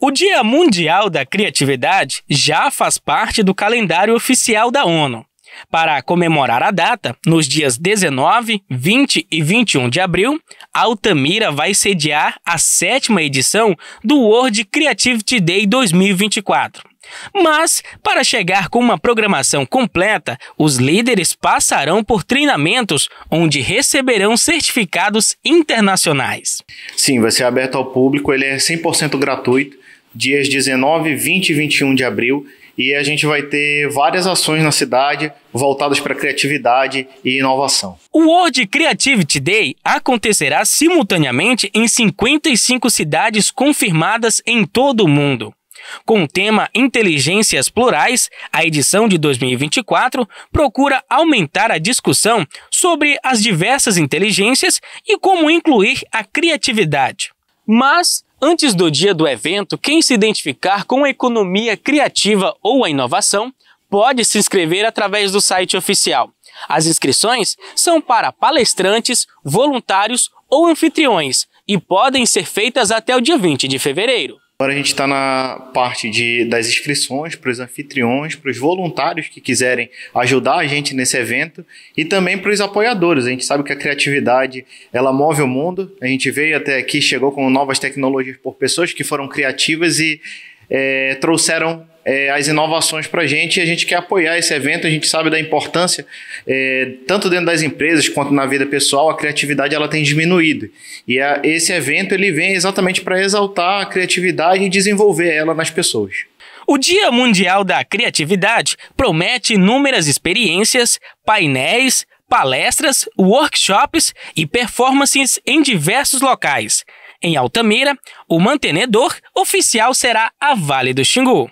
O Dia Mundial da Criatividade já faz parte do calendário oficial da ONU. Para comemorar a data, nos dias 19, 20 e 21 de abril, Altamira vai sediar a sétima edição do World Creativity Day 2024. Mas, para chegar com uma programação completa, os líderes passarão por treinamentos onde receberão certificados internacionais. Sim, vai ser aberto ao público, ele é 100% gratuito dias 19, 20 e 21 de abril. E a gente vai ter várias ações na cidade voltadas para criatividade e inovação. O World Creativity Day acontecerá simultaneamente em 55 cidades confirmadas em todo o mundo. Com o tema Inteligências Plurais, a edição de 2024 procura aumentar a discussão sobre as diversas inteligências e como incluir a criatividade. Mas Antes do dia do evento, quem se identificar com a economia criativa ou a inovação pode se inscrever através do site oficial. As inscrições são para palestrantes, voluntários ou anfitriões e podem ser feitas até o dia 20 de fevereiro. Agora a gente está na parte de, das inscrições para os anfitriões, para os voluntários que quiserem ajudar a gente nesse evento e também para os apoiadores. A gente sabe que a criatividade ela move o mundo. A gente veio até aqui, chegou com novas tecnologias por pessoas que foram criativas e é, trouxeram é, as inovações para a gente e a gente quer apoiar esse evento. A gente sabe da importância, é, tanto dentro das empresas quanto na vida pessoal, a criatividade ela tem diminuído. E a, esse evento ele vem exatamente para exaltar a criatividade e desenvolver ela nas pessoas. O Dia Mundial da Criatividade promete inúmeras experiências, painéis, palestras, workshops e performances em diversos locais. Em Altamira, o mantenedor oficial será a Vale do Xingu.